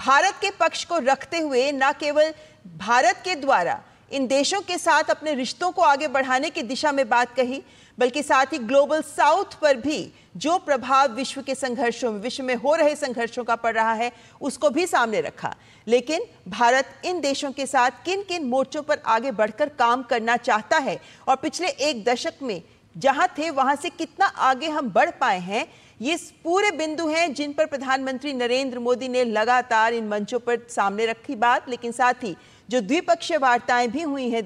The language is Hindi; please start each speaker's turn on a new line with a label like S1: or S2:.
S1: भारत के पक्ष को रखते हुए न केवल भारत के द्वारा इन देशों के साथ अपने रिश्तों को आगे बढ़ाने की दिशा में बात कही बल्कि साथ ही ग्लोबल साउथ पर भी जो प्रभाव विश्व के संघर्षों में विश्व में हो रहे संघर्षों का पड़ रहा है उसको भी सामने रखा लेकिन भारत इन देशों के साथ किन किन मोर्चों पर आगे बढ़कर काम करना चाहता है और पिछले एक दशक में जहां थे वहां से कितना आगे हम बढ़ पाए हैं ये पूरे बिंदु हैं जिन पर प्रधानमंत्री नरेंद्र मोदी ने लगातार इन मंचों पर सामने रखी बात लेकिन साथ ही जो द्विपक्षीय वार्ताएं भी हुई हैं